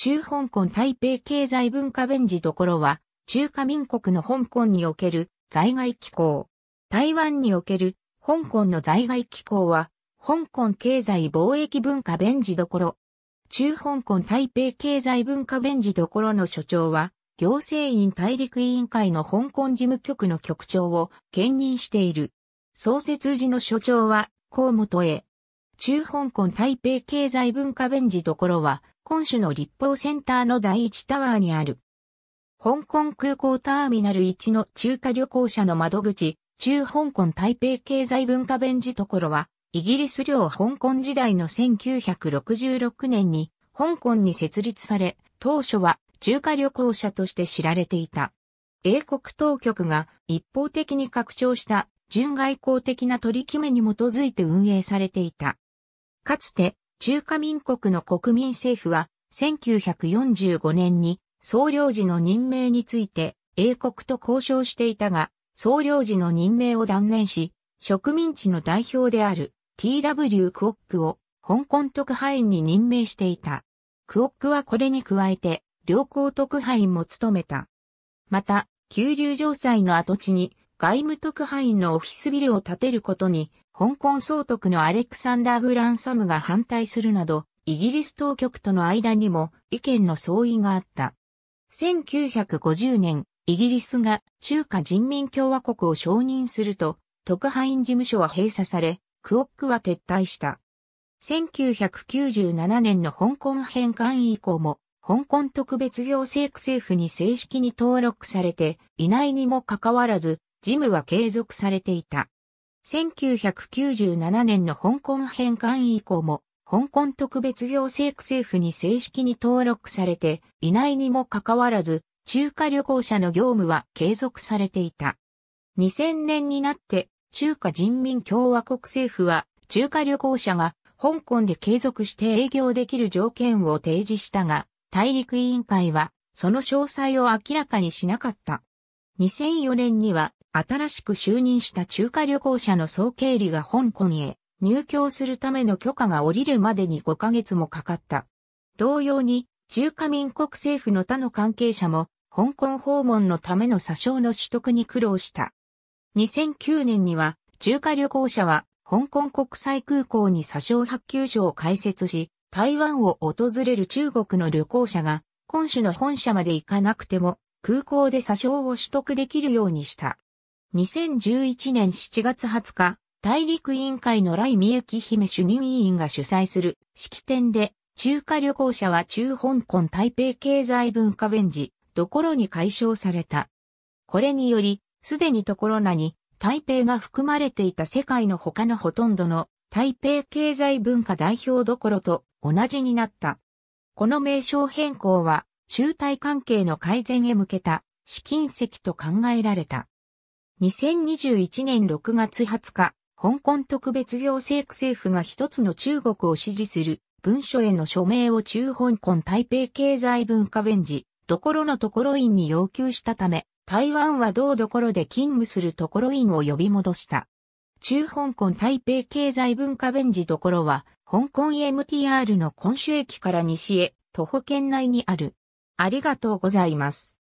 中香港台北経済文化弁事ろは、中華民国の香港における在外機構。台湾における香港の在外機構は、香港経済貿易文化弁事ろ。中香港台北経済文化弁事ろの所長は、行政院大陸委員会の香港事務局の局長を兼任している。創設時の所長は、河本へ。中香港台北経済文化弁こ所は、今週の立法センターの第一タワーにある。香港空港ターミナル1の中華旅行者の窓口、中香港台北経済文化弁こ所は、イギリス領香港時代の1966年に、香港に設立され、当初は中華旅行者として知られていた。英国当局が一方的に拡張した純外交的な取り決めに基づいて運営されていた。かつて、中華民国の国民政府は、1945年に総領事の任命について英国と交渉していたが、総領事の任命を断念し、植民地の代表である T.W. クオックを香港特派員に任命していた。クオックはこれに加えて、良好特派員も務めた。また、急流城塞の跡地に外務特派員のオフィスビルを建てることに香港総督のアレクサンダー・グランサムが反対するなど、イギリス当局との間にも意見の相違があった。1950年、イギリスが中華人民共和国を承認すると、特派員事務所は閉鎖され、クオックは撤退した。1997年の香港返還以降も、香港特別行政区政府に正式に登録されていないにもかかわらず、事務は継続されていた。1997年の香港返還以降も、香港特別行政区政府に正式に登録されていないにもかかわらず、中華旅行者の業務は継続されていた。2000年になって、中華人民共和国政府は、中華旅行者が香港で継続して営業できる条件を提示したが、大陸委員会は、その詳細を明らかにしなかった。2004年には、新しく就任した中華旅行者の総経理が香港へ入居するための許可が下りるまでに5ヶ月もかかった。同様に、中華民国政府の他の関係者も、香港訪問のための詐称の取得に苦労した。2009年には、中華旅行者は、香港国際空港に詐称発給所を開設し、台湾を訪れる中国の旅行者が、今週の本社まで行かなくても、空港で詐称を取得できるようにした。2011年7月20日、大陸委員会の来美幸姫主任委員が主催する式典で、中華旅行者は中香港台北経済文化弁ジどころに解消された。これにより、すでにところなに、台北が含まれていた世界の他のほとんどの台北経済文化代表どころと同じになった。この名称変更は、中台関係の改善へ向けた試金石と考えられた。2021年6月20日、香港特別行政区政府が一つの中国を支持する文書への署名を中香港台北経済文化弁事、ところのところ院に要求したため、台湾は同どころで勤務するところ院を呼び戻した。中香港台北経済文化弁事ところは、香港 MTR の今州駅から西へ、徒歩圏内にある。ありがとうございます。